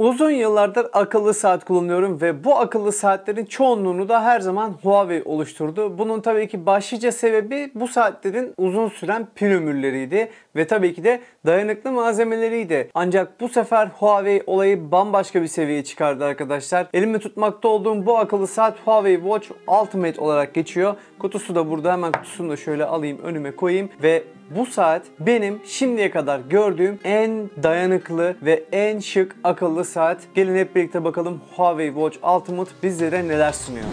Uzun yıllardır akıllı saat kullanıyorum ve bu akıllı saatlerin çoğunluğunu da her zaman Huawei oluşturdu. Bunun tabii ki başlıca sebebi bu saatlerin uzun süren pil ömürleriydi ve tabii ki de dayanıklı malzemeleriydi. Ancak bu sefer Huawei olayı bambaşka bir seviyeye çıkardı arkadaşlar. Elimde tutmakta olduğum bu akıllı saat Huawei Watch Ultimate olarak geçiyor. Kutusu da burada hemen kutusunu da şöyle alayım önüme koyayım ve bu saat benim şimdiye kadar gördüğüm en dayanıklı ve en şık akıllı saat. Gelin hep birlikte bakalım Huawei Watch Ultimate bizlere neler sunuyor.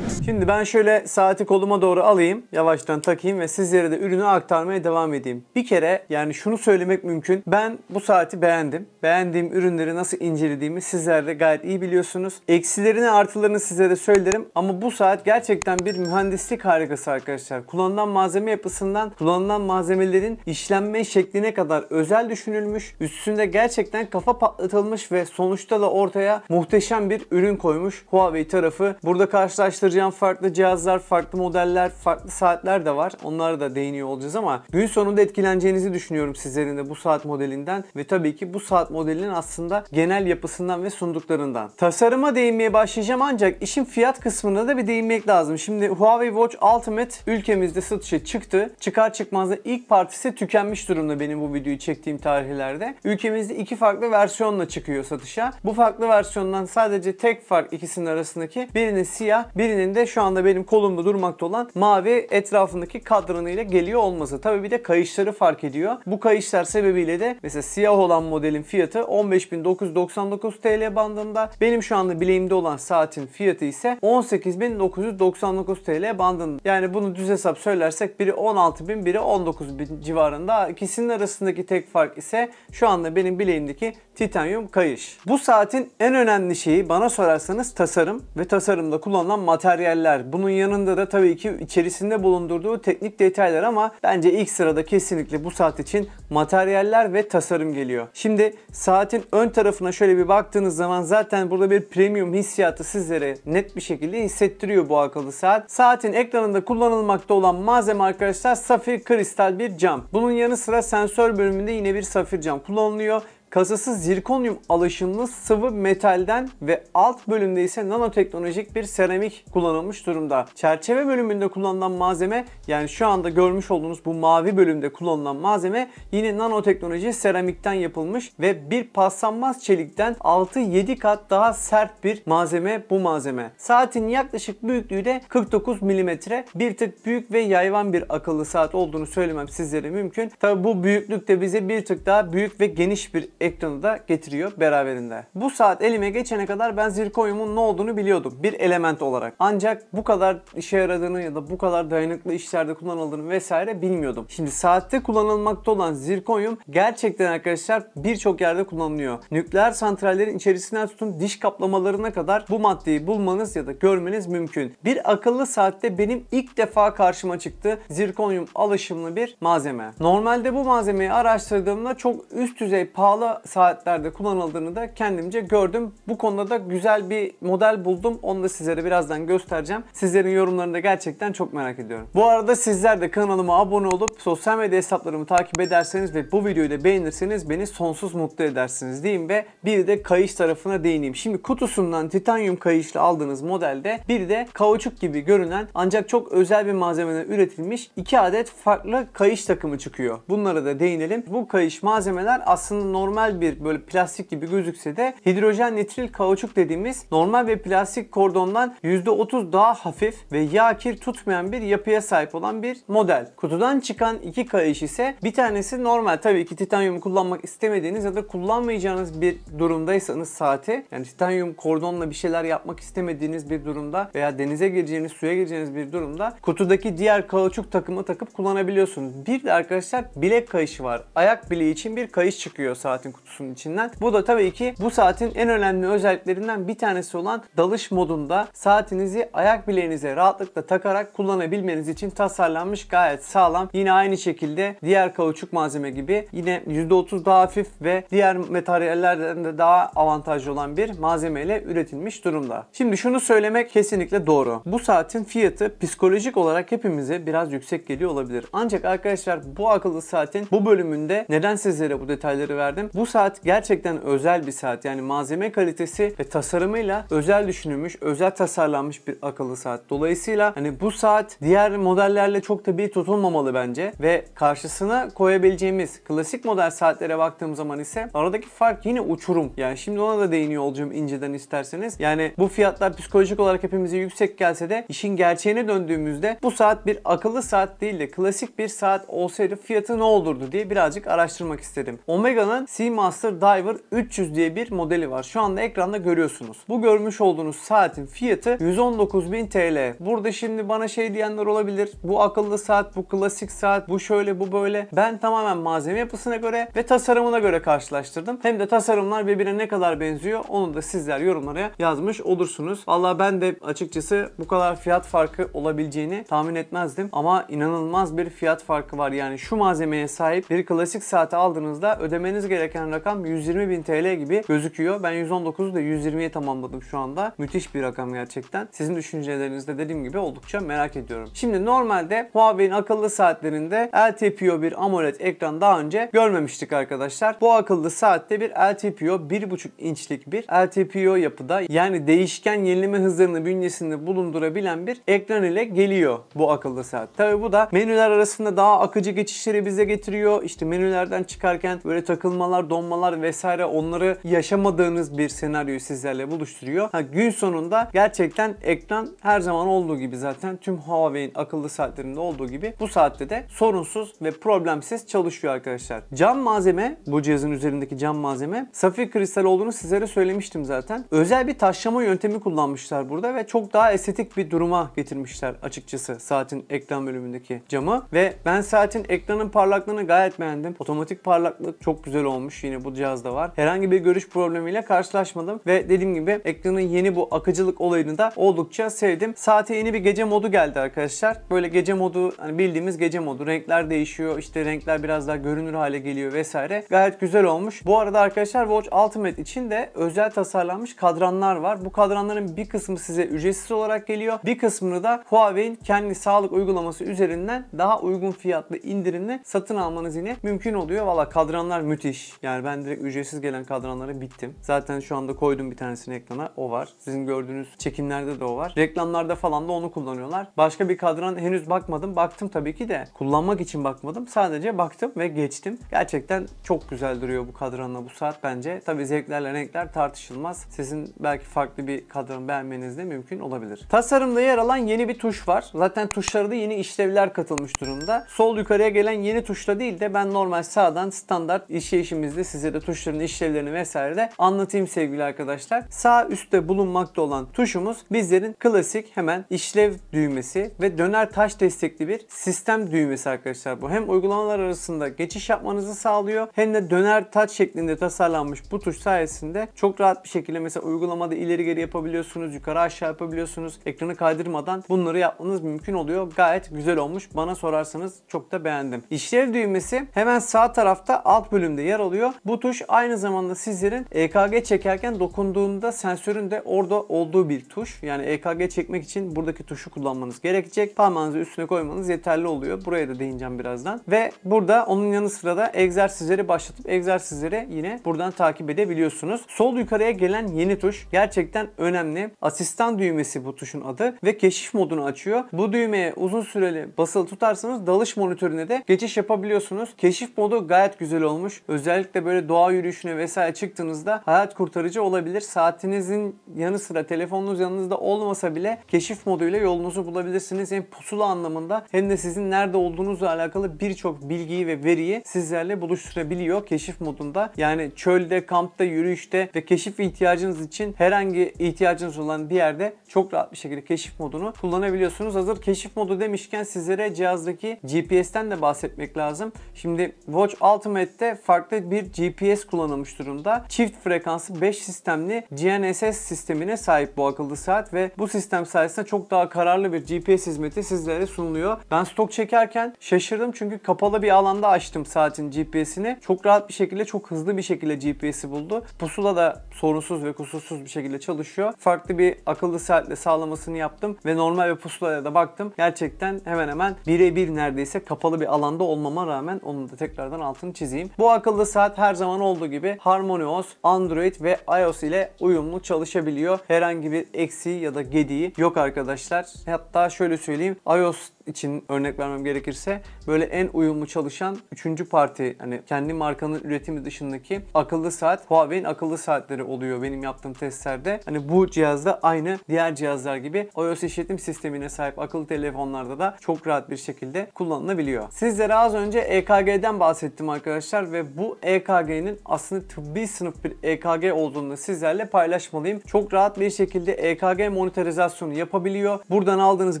Şimdi ben şöyle saati koluma doğru alayım. Yavaştan takayım ve sizlere de ürünü aktarmaya devam edeyim. Bir kere yani şunu söylemek mümkün. Ben bu saati beğendim. Beğendiğim ürünleri nasıl incelediğimi sizler de gayet iyi biliyorsunuz. Eksilerini artılarını size de söylerim. Ama bu saat gerçekten bir mühendislik harikası arkadaşlar. Kullanılan malzeme yapısından kullanılan malzemelerin işlenme şekline kadar özel düşünülmüş. Üstünde gerçekten kafa patlatılmış ve sonuçta da ortaya muhteşem bir ürün koymuş Huawei tarafı. Burada karşılaştıracağım Bunlardan farklı cihazlar, farklı modeller, farklı saatler de var. Onlara da değiniyor olacağız ama gün sonunda etkileneceğinizi düşünüyorum sizlerin de bu saat modelinden ve tabii ki bu saat modelinin aslında genel yapısından ve sunduklarından. Tasarıma değinmeye başlayacağım ancak işin fiyat kısmına da bir değinmek lazım. Şimdi Huawei Watch Ultimate ülkemizde satışa çıktı. Çıkar çıkmaz da ilk partisi tükenmiş durumda benim bu videoyu çektiğim tarihlerde. Ülkemizde iki farklı versiyonla çıkıyor satışa. Bu farklı versiyondan sadece tek fark ikisinin arasındaki birinin siyah, birinin de de şu anda benim kolumda durmakta olan mavi etrafındaki kadranıyla geliyor olması. tabi bir de kayışları fark ediyor. Bu kayışlar sebebiyle de mesela siyah olan modelin fiyatı 15.999 TL bandında. Benim şu anda bileğimde olan saatin fiyatı ise 18.999 TL bandında. Yani bunu düz hesap söylersek biri 16.000 biri 19.000 civarında. İkisinin arasındaki tek fark ise şu anda benim bileğimdeki titanyum kayış. Bu saatin en önemli şeyi bana sorarsanız tasarım ve tasarımda kullanılan materyal değerler. Bunun yanında da tabii ki içerisinde bulundurduğu teknik detaylar ama bence ilk sırada kesinlikle bu saat için materyaller ve tasarım geliyor. Şimdi saatin ön tarafına şöyle bir baktığınız zaman zaten burada bir premium hissiyatı sizlere net bir şekilde hissettiriyor bu akıllı saat. Saatin ekranında kullanılmakta olan malzeme arkadaşlar safir kristal bir cam. Bunun yanı sıra sensör bölümünde yine bir safir cam kullanılıyor Kasası zirkonyum alaşımlı sıvı metalden ve alt bölümde ise nanoteknolojik bir seramik kullanılmış durumda. Çerçeve bölümünde kullanılan malzeme yani şu anda görmüş olduğunuz bu mavi bölümde kullanılan malzeme yine nanoteknoloji seramikten yapılmış ve bir paslanmaz çelikten 6-7 kat daha sert bir malzeme bu malzeme. Saatin yaklaşık büyüklüğü de 49 mm bir tık büyük ve yayvan bir akıllı saat olduğunu söylemem sizlere mümkün. Tabi bu büyüklük de bize bir tık daha büyük ve geniş bir ekranı da getiriyor beraberinde. Bu saat elime geçene kadar ben zirkonyumun ne olduğunu biliyordum bir element olarak. Ancak bu kadar işe yaradığını ya da bu kadar dayanıklı işlerde kullanıldığını vesaire bilmiyordum. Şimdi saatte kullanılmakta olan zirkonyum gerçekten arkadaşlar birçok yerde kullanılıyor. Nükleer santrallerin içerisinden tutun diş kaplamalarına kadar bu maddeyi bulmanız ya da görmeniz mümkün. Bir akıllı saatte benim ilk defa karşıma çıktı zirkonyum alışımlı bir malzeme. Normalde bu malzemeyi araştırdığımda çok üst düzey pahalı saatlerde kullanıldığını da kendimce gördüm. Bu konuda da güzel bir model buldum. Onu da sizlere birazdan göstereceğim. Sizlerin yorumlarını da gerçekten çok merak ediyorum. Bu arada sizler de kanalıma abone olup sosyal medya hesaplarımı takip ederseniz ve bu videoyu da beğenirseniz beni sonsuz mutlu edersiniz diyeyim ve bir de kayış tarafına değineyim. Şimdi kutusundan titanyum kayışlı aldığınız modelde bir de kauçuk gibi görünen ancak çok özel bir malzemeden üretilmiş iki adet farklı kayış takımı çıkıyor. Bunlara da değinelim. Bu kayış malzemeler aslında normal normal bir böyle plastik gibi gözükse de hidrojen nitril kauçuk dediğimiz normal ve plastik kordondan %30 daha hafif ve yağ kir tutmayan bir yapıya sahip olan bir model. Kutudan çıkan iki kayış ise bir tanesi normal tabii ki titanyum kullanmak istemediğiniz ya da kullanmayacağınız bir durumdaysanız saati yani titanyum kordonla bir şeyler yapmak istemediğiniz bir durumda veya denize gireceğiniz suya gireceğiniz bir durumda kutudaki diğer kauçuk takımı takıp kullanabiliyorsunuz. Bir de arkadaşlar bilek kayışı var. Ayak bileği için bir kayış çıkıyor saatin Phoenix'in kutusunun içinden. Bu da tabii ki bu saatin en önemli özelliklerinden bir tanesi olan dalış modunda saatinizi ayak bileğinize rahatlıkla takarak kullanabilmeniz için tasarlanmış gayet sağlam. Yine aynı şekilde diğer kauçuk malzeme gibi yine %30 daha hafif ve diğer materyallerden de daha avantajlı olan bir malzemeyle üretilmiş durumda. Şimdi şunu söylemek kesinlikle doğru. Bu saatin fiyatı psikolojik olarak hepimize biraz yüksek geliyor olabilir. Ancak arkadaşlar bu akıllı saatin bu bölümünde neden sizlere bu detayları verdim? Bu bu saat gerçekten özel bir saat. Yani malzeme kalitesi ve tasarımıyla özel düşünülmüş, özel tasarlanmış bir akıllı saat. Dolayısıyla hani bu saat diğer modellerle çok da bir tutulmamalı bence ve karşısına koyabileceğimiz klasik model saatlere baktığım zaman ise aradaki fark yine uçurum. Yani şimdi ona da değiniyor olacağım inceden isterseniz. Yani bu fiyatlar psikolojik olarak hepimize yüksek gelse de işin gerçeğine döndüğümüzde bu saat bir akıllı saat değil de klasik bir saat olsaydı fiyatı ne olurdu diye birazcık araştırmak istedim. Omega'nın C Seamaster Diver 300 diye bir modeli var. Şu anda ekranda görüyorsunuz. Bu görmüş olduğunuz saatin fiyatı 119.000 TL. Burada şimdi bana şey diyenler olabilir. Bu akıllı saat, bu klasik saat, bu şöyle, bu böyle. Ben tamamen malzeme yapısına göre ve tasarımına göre karşılaştırdım. Hem de tasarımlar birbirine ne kadar benziyor onu da sizler yorumlara yazmış olursunuz. Vallahi ben de açıkçası bu kadar fiyat farkı olabileceğini tahmin etmezdim. Ama inanılmaz bir fiyat farkı var. Yani şu malzemeye sahip bir klasik saate aldığınızda ödemeniz gereken gözüken rakam 120 bin TL gibi gözüküyor. Ben 119'u da 120'ye tamamladım şu anda. Müthiş bir rakam gerçekten. Sizin düşüncelerinizde dediğim gibi oldukça merak ediyorum. Şimdi normalde Huawei'nin akıllı saatlerinde LTPO bir AMOLED ekran daha önce görmemiştik arkadaşlar. Bu akıllı saatte bir LTPO 1.5 inçlik bir LTPO yapıda yani değişken yenileme hızlarını bünyesinde bulundurabilen bir ekran ile geliyor bu akıllı saat. Tabi bu da menüler arasında daha akıcı geçişleri bize getiriyor. İşte menülerden çıkarken böyle takılmalar kaymalar, donmalar vesaire onları yaşamadığınız bir senaryo sizlerle buluşturuyor. Ha, gün sonunda gerçekten ekran her zaman olduğu gibi zaten tüm Huawei'in akıllı saatlerinde olduğu gibi bu saatte de sorunsuz ve problemsiz çalışıyor arkadaşlar. Cam malzeme, bu cihazın üzerindeki cam malzeme safir kristal olduğunu sizlere söylemiştim zaten. Özel bir taşlama yöntemi kullanmışlar burada ve çok daha estetik bir duruma getirmişler açıkçası saatin ekran bölümündeki camı ve ben saatin ekranın parlaklığını gayet beğendim. Otomatik parlaklık çok güzel olmuş olmuş. Yine bu cihazda var. Herhangi bir görüş problemiyle karşılaşmadım ve dediğim gibi ekranın yeni bu akıcılık olayını da oldukça sevdim. Saate yeni bir gece modu geldi arkadaşlar. Böyle gece modu hani bildiğimiz gece modu. Renkler değişiyor. işte renkler biraz daha görünür hale geliyor vesaire. Gayet güzel olmuş. Bu arada arkadaşlar Watch Ultimate için de özel tasarlanmış kadranlar var. Bu kadranların bir kısmı size ücretsiz olarak geliyor. Bir kısmını da Huawei'in kendi sağlık uygulaması üzerinden daha uygun fiyatlı indirimle satın almanız yine mümkün oluyor. Valla kadranlar müthiş. Yani ben direkt ücretsiz gelen kadranlara bittim. Zaten şu anda koydum bir tanesini ekrana. O var. Sizin gördüğünüz çekimlerde de o var. Reklamlarda falan da onu kullanıyorlar. Başka bir kadran henüz bakmadım. Baktım tabii ki de. Kullanmak için bakmadım. Sadece baktım ve geçtim. Gerçekten çok güzel duruyor bu kadranla bu saat bence. Tabii zevklerle renkler tartışılmaz. Sizin belki farklı bir kadran beğenmeniz de mümkün olabilir. Tasarımda yer alan yeni bir tuş var. Zaten tuşlara da yeni işlevler katılmış durumda. Sol yukarıya gelen yeni tuşla değil de ben normal sağdan standart işleyişimiz girdiğinizde size de tuşların işlevlerini vesaire de anlatayım sevgili arkadaşlar. Sağ üstte bulunmakta olan tuşumuz bizlerin klasik hemen işlev düğmesi ve döner taş destekli bir sistem düğmesi arkadaşlar. Bu hem uygulamalar arasında geçiş yapmanızı sağlıyor hem de döner taç şeklinde tasarlanmış bu tuş sayesinde çok rahat bir şekilde mesela uygulamada ileri geri yapabiliyorsunuz, yukarı aşağı yapabiliyorsunuz. Ekranı kaydırmadan bunları yapmanız mümkün oluyor. Gayet güzel olmuş. Bana sorarsanız çok da beğendim. İşlev düğmesi hemen sağ tarafta alt bölümde yer alıyor oluyor. Bu tuş aynı zamanda sizlerin EKG çekerken dokunduğunda sensörün de orada olduğu bir tuş. Yani EKG çekmek için buradaki tuşu kullanmanız gerekecek. Parmağınızı üstüne koymanız yeterli oluyor. Buraya da değineceğim birazdan. Ve burada onun yanı sıra da egzersizleri başlatıp egzersizleri yine buradan takip edebiliyorsunuz. Sol yukarıya gelen yeni tuş gerçekten önemli. Asistan düğmesi bu tuşun adı ve keşif modunu açıyor. Bu düğmeye uzun süreli basılı tutarsanız dalış monitörüne de geçiş yapabiliyorsunuz. Keşif modu gayet güzel olmuş. Özellikle özellikle böyle doğa yürüyüşüne vesaire çıktığınızda hayat kurtarıcı olabilir. Saatinizin yanı sıra telefonunuz yanınızda olmasa bile keşif moduyla yolunuzu bulabilirsiniz. Hem pusula anlamında hem de sizin nerede olduğunuzla alakalı birçok bilgiyi ve veriyi sizlerle buluşturabiliyor keşif modunda. Yani çölde, kampta, yürüyüşte ve keşif ihtiyacınız için herhangi ihtiyacınız olan bir yerde çok rahat bir şekilde keşif modunu kullanabiliyorsunuz. Hazır keşif modu demişken sizlere cihazdaki GPS'ten de bahsetmek lazım. Şimdi Watch ultimate'de farklı bir bir GPS kullanılmış durumda. Çift frekanslı 5 sistemli GNSS sistemine sahip bu akıllı saat ve bu sistem sayesinde çok daha kararlı bir GPS hizmeti sizlere sunuluyor. Ben stok çekerken şaşırdım çünkü kapalı bir alanda açtım saatin GPS'ini. Çok rahat bir şekilde, çok hızlı bir şekilde GPS'i buldu. Pusula da sorunsuz ve kusursuz bir şekilde çalışıyor. Farklı bir akıllı saatle sağlamasını yaptım ve normal ve pusulaya da baktım. Gerçekten hemen hemen birebir neredeyse kapalı bir alanda olmama rağmen onu da tekrardan altını çizeyim. Bu akıllı saat saat her zaman olduğu gibi HarmonyOS Android ve iOS ile uyumlu çalışabiliyor. Herhangi bir eksiği ya da gediği yok arkadaşlar. Hatta şöyle söyleyeyim iOS için örnek vermem gerekirse böyle en uyumlu çalışan üçüncü parti hani kendi markanın üretimi dışındaki akıllı saat Huawei'nin akıllı saatleri oluyor benim yaptığım testlerde. Hani bu cihazda aynı diğer cihazlar gibi iOS işletim sistemine sahip akıllı telefonlarda da çok rahat bir şekilde kullanılabiliyor. Sizlere az önce EKG'den bahsettim arkadaşlar ve bu EKG'nin aslında tıbbi sınıf bir EKG olduğunu sizlerle paylaşmalıyım. Çok rahat bir şekilde EKG monitorizasyonu yapabiliyor. Buradan aldığınız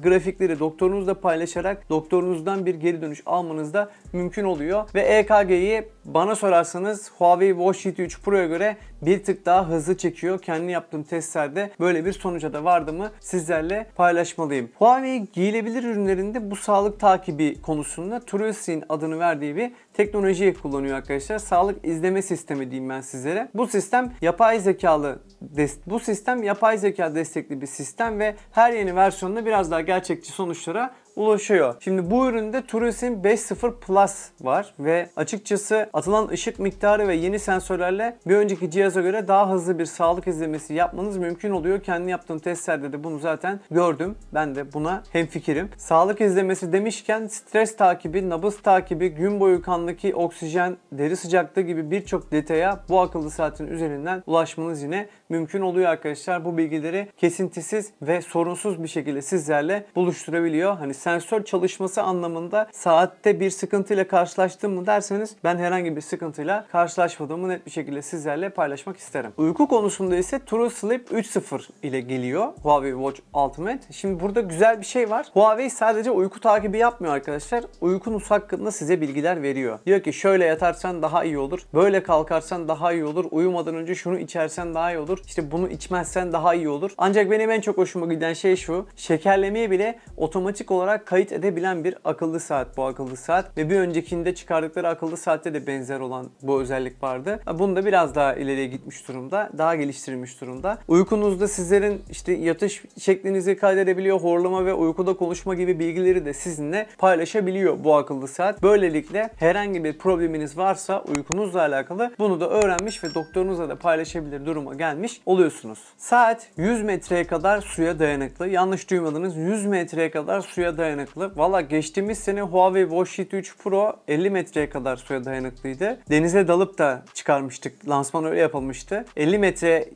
grafikleri doktorunuzla paylaşabiliyorsunuz paylaşarak doktorunuzdan bir geri dönüş almanız da mümkün oluyor. Ve EKG'yi bana sorarsanız Huawei Watch GT 3 Pro'ya göre bir tık daha hızlı çekiyor. Kendi yaptığım testlerde böyle bir sonuca da vardı mı sizlerle paylaşmalıyım. Huawei giyilebilir ürünlerinde bu sağlık takibi konusunda Truesin adını verdiği bir teknoloji kullanıyor arkadaşlar. Sağlık izleme sistemi diyeyim ben sizlere. Bu sistem yapay zekalı bu sistem yapay zeka destekli bir sistem ve her yeni versiyonda biraz daha gerçekçi sonuçlara ulaşıyor. Şimdi bu üründe TruSim 5.0 Plus var ve açıkçası atılan ışık miktarı ve yeni sensörlerle bir önceki cihaza göre daha hızlı bir sağlık izlemesi yapmanız mümkün oluyor. Kendi yaptığım testlerde de bunu zaten gördüm. Ben de buna hemfikirim. Sağlık izlemesi demişken stres takibi, nabız takibi, gün boyu kandaki oksijen, deri sıcaklığı gibi birçok detaya bu akıllı saatin üzerinden ulaşmanız yine mümkün oluyor arkadaşlar. Bu bilgileri kesintisiz ve sorunsuz bir şekilde sizlerle buluşturabiliyor. Hani sen sensör çalışması anlamında saatte bir sıkıntıyla karşılaştım mı derseniz ben herhangi bir sıkıntıyla karşılaşmadığımı net bir şekilde sizlerle paylaşmak isterim. Uyku konusunda ise True Sleep 3.0 ile geliyor Huawei Watch Ultimate. Şimdi burada güzel bir şey var. Huawei sadece uyku takibi yapmıyor arkadaşlar. Uykunuz hakkında size bilgiler veriyor. Diyor ki şöyle yatarsan daha iyi olur. Böyle kalkarsan daha iyi olur. Uyumadan önce şunu içersen daha iyi olur. İşte bunu içmezsen daha iyi olur. Ancak benim en çok hoşuma giden şey şu. Şekerlemeye bile otomatik olarak olarak kayıt edebilen bir akıllı saat bu akıllı saat ve bir öncekinde çıkardıkları akıllı saatte de benzer olan bu özellik vardı. Bunu da biraz daha ileriye gitmiş durumda. Daha geliştirilmiş durumda. Uykunuzda sizlerin işte yatış şeklinizi kaydedebiliyor. Horlama ve uykuda konuşma gibi bilgileri de sizinle paylaşabiliyor bu akıllı saat. Böylelikle herhangi bir probleminiz varsa uykunuzla alakalı bunu da öğrenmiş ve doktorunuzla da paylaşabilir duruma gelmiş oluyorsunuz. Saat 100 metreye kadar suya dayanıklı. Yanlış duymadınız. 100 metreye kadar suya dayanıklı dayanıklı. Valla geçtiğimiz sene Huawei Watch Sheet 3 Pro 50 metreye kadar suya dayanıklıydı. Denize dalıp da çıkarmıştık. Lansman öyle yapılmıştı. 50 metre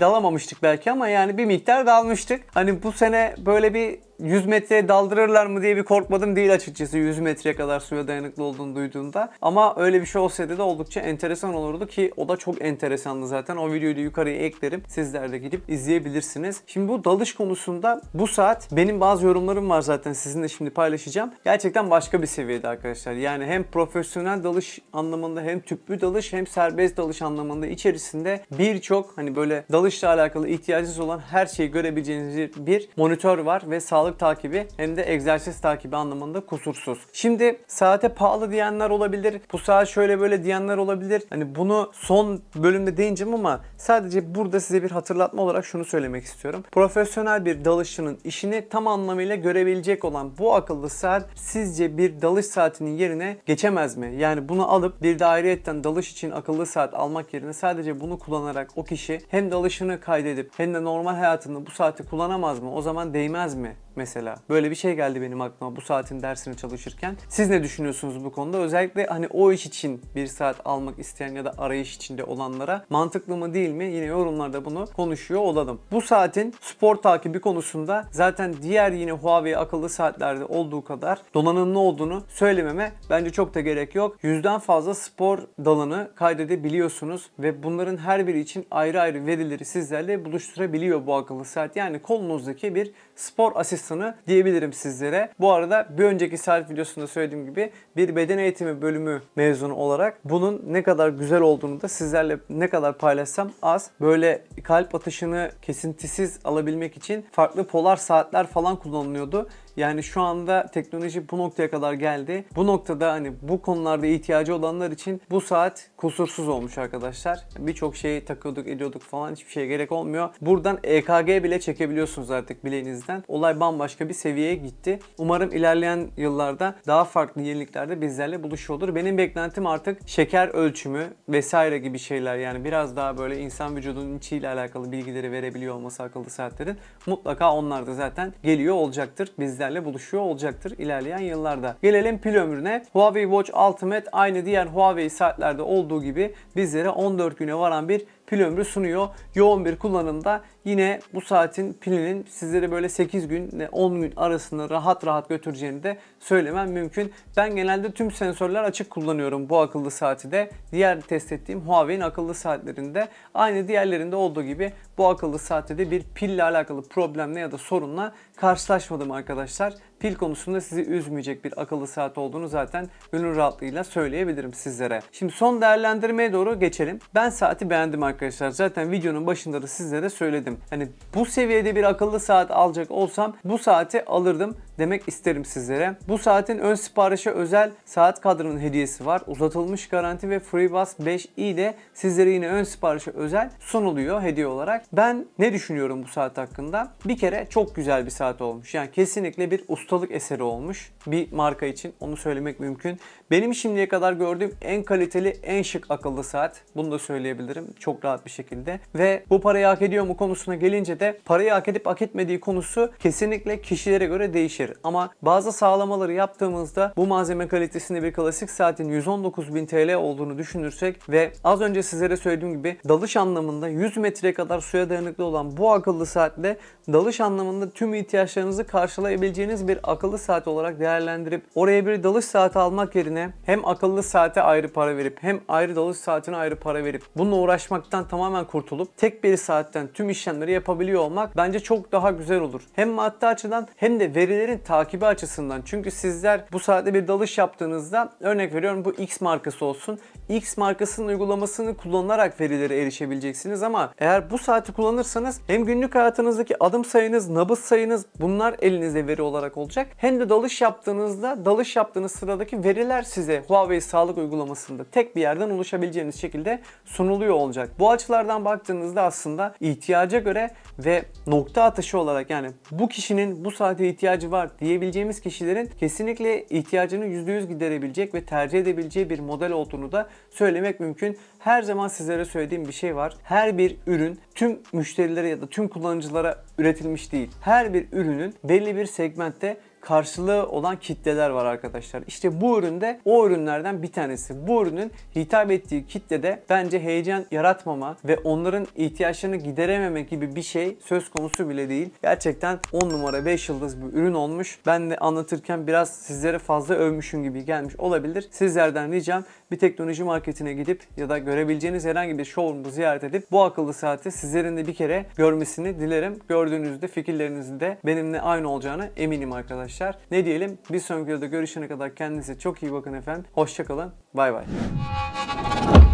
dalamamıştık belki ama yani bir miktar dalmıştık. Hani bu sene böyle bir 100 metreye daldırırlar mı diye bir korkmadım değil açıkçası 100 metreye kadar suya dayanıklı olduğunu duyduğunda Ama öyle bir şey olsaydı da oldukça enteresan olurdu ki o da çok enteresandı zaten. O videoyu da yukarıya eklerim. Sizler de gidip izleyebilirsiniz. Şimdi bu dalış konusunda bu saat benim bazı yorumlarım var zaten sizinle şimdi paylaşacağım. Gerçekten başka bir seviyede arkadaşlar. Yani hem profesyonel dalış anlamında hem tüplü dalış hem serbest dalış anlamında içerisinde birçok hani böyle dalışla alakalı ihtiyacınız olan her şeyi görebileceğiniz bir monitör var ve sağlık sağlık takibi hem de egzersiz takibi anlamında kusursuz. Şimdi saate pahalı diyenler olabilir. Bu saat şöyle böyle diyenler olabilir. Hani bunu son bölümde değineceğim ama sadece burada size bir hatırlatma olarak şunu söylemek istiyorum. Profesyonel bir dalışçının işini tam anlamıyla görebilecek olan bu akıllı saat sizce bir dalış saatinin yerine geçemez mi? Yani bunu alıp bir daireyetten dalış için akıllı saat almak yerine sadece bunu kullanarak o kişi hem dalışını kaydedip hem de normal hayatında bu saati kullanamaz mı? O zaman değmez mi mesela. Böyle bir şey geldi benim aklıma bu saatin dersini çalışırken. Siz ne düşünüyorsunuz bu konuda? Özellikle hani o iş için bir saat almak isteyen ya da arayış içinde olanlara mantıklı mı değil mi? Yine yorumlarda bunu konuşuyor olalım. Bu saatin spor takibi konusunda zaten diğer yine Huawei akıllı saatlerde olduğu kadar donanımlı olduğunu söylememe bence çok da gerek yok. Yüzden fazla spor dalını kaydedebiliyorsunuz ve bunların her biri için ayrı ayrı verileri sizlerle buluşturabiliyor bu akıllı saat. Yani kolunuzdaki bir spor asist insanı diyebilirim sizlere. Bu arada bir önceki saat videosunda söylediğim gibi bir beden eğitimi bölümü mezunu olarak bunun ne kadar güzel olduğunu da sizlerle ne kadar paylaşsam az. Böyle kalp atışını kesintisiz alabilmek için farklı polar saatler falan kullanılıyordu. Yani şu anda teknoloji bu noktaya kadar geldi. Bu noktada hani bu konularda ihtiyacı olanlar için bu saat kusursuz olmuş arkadaşlar. Birçok şeyi takıyorduk ediyorduk falan hiçbir şeye gerek olmuyor. Buradan EKG bile çekebiliyorsunuz artık bileğinizden. Olay bambaşka bir seviyeye gitti. Umarım ilerleyen yıllarda daha farklı yeniliklerde bizlerle buluşuyor olur. Benim beklentim artık şeker ölçümü vesaire gibi şeyler yani biraz daha böyle insan vücudunun içiyle alakalı bilgileri verebiliyor olması akıllı saatlerin. Mutlaka onlar da zaten geliyor olacaktır bizler sizlerle buluşuyor olacaktır ilerleyen yıllarda. Gelelim pil ömrüne. Huawei Watch Ultimate aynı diğer Huawei saatlerde olduğu gibi bizlere 14 güne varan bir pil ömrü sunuyor. Yoğun bir kullanımda yine bu saatin pilinin sizleri böyle 8 gün ile 10 gün arasında rahat rahat götüreceğini de söylemem mümkün. Ben genelde tüm sensörler açık kullanıyorum bu akıllı saati de. Diğer test ettiğim Huawei'in akıllı saatlerinde aynı diğerlerinde olduğu gibi bu akıllı saatte de bir pille alakalı problemle ya da sorunla karşılaşmadım arkadaşlar pil konusunda sizi üzmeyecek bir akıllı saat olduğunu zaten gönül rahatlığıyla söyleyebilirim sizlere. Şimdi son değerlendirmeye doğru geçelim. Ben saati beğendim arkadaşlar. Zaten videonun başında da sizlere söyledim. Hani bu seviyede bir akıllı saat alacak olsam bu saati alırdım demek isterim sizlere. Bu saatin ön siparişe özel saat kadrının hediyesi var. Uzatılmış garanti ve FreeBus 5i de sizlere yine ön siparişe özel sunuluyor hediye olarak. Ben ne düşünüyorum bu saat hakkında? Bir kere çok güzel bir saat olmuş. Yani kesinlikle bir usta ustalık eseri olmuş bir marka için onu söylemek mümkün. Benim şimdiye kadar gördüğüm en kaliteli, en şık akıllı saat. Bunu da söyleyebilirim çok rahat bir şekilde. Ve bu parayı hak ediyor mu konusuna gelince de parayı hak edip hak etmediği konusu kesinlikle kişilere göre değişir. Ama bazı sağlamaları yaptığımızda bu malzeme kalitesinde bir klasik saatin 119.000 TL olduğunu düşünürsek ve az önce sizlere söylediğim gibi dalış anlamında 100 metre kadar suya dayanıklı olan bu akıllı saatle dalış anlamında tüm ihtiyaçlarınızı karşılayabileceğiniz bir bir akıllı saat olarak değerlendirip oraya bir dalış saati almak yerine hem akıllı saate ayrı para verip hem ayrı dalış saatine ayrı para verip bununla uğraşmaktan tamamen kurtulup tek bir saatten tüm işlemleri yapabiliyor olmak bence çok daha güzel olur. Hem maddi açıdan hem de verilerin takibi açısından. Çünkü sizler bu saatte bir dalış yaptığınızda örnek veriyorum bu X markası olsun. X markasının uygulamasını kullanarak verilere erişebileceksiniz ama eğer bu saati kullanırsanız hem günlük hayatınızdaki adım sayınız, nabız sayınız bunlar elinizde veri olarak olur olacak. Hem de dalış yaptığınızda dalış yaptığınız sıradaki veriler size Huawei sağlık uygulamasında tek bir yerden ulaşabileceğiniz şekilde sunuluyor olacak. Bu açılardan baktığınızda aslında ihtiyaca göre ve nokta atışı olarak yani bu kişinin bu saate ihtiyacı var diyebileceğimiz kişilerin kesinlikle ihtiyacını %100 giderebilecek ve tercih edebileceği bir model olduğunu da söylemek mümkün. Her zaman sizlere söylediğim bir şey var. Her bir ürün tüm müşterilere ya da tüm kullanıcılara üretilmiş değil. Her bir ürünün belli bir segmentte karşılığı olan kitleler var arkadaşlar. İşte bu üründe o ürünlerden bir tanesi. Bu ürünün hitap ettiği kitlede bence heyecan yaratmama ve onların ihtiyaçlarını giderememe gibi bir şey söz konusu bile değil. Gerçekten 10 numara 5 yıldız bir ürün olmuş. Ben de anlatırken biraz sizlere fazla övmüşüm gibi gelmiş olabilir. Sizlerden ricam bir teknoloji marketine gidip ya da görebileceğiniz herhangi bir showroom'u ziyaret edip bu akıllı saati sizlerin de bir kere görmesini dilerim. Gördüğünüzde fikirlerinizin de benimle aynı olacağını eminim arkadaşlar arkadaşlar. Ne diyelim? Bir sonraki videoda görüşene kadar kendinize çok iyi bakın efendim. Hoşçakalın. Bay bay.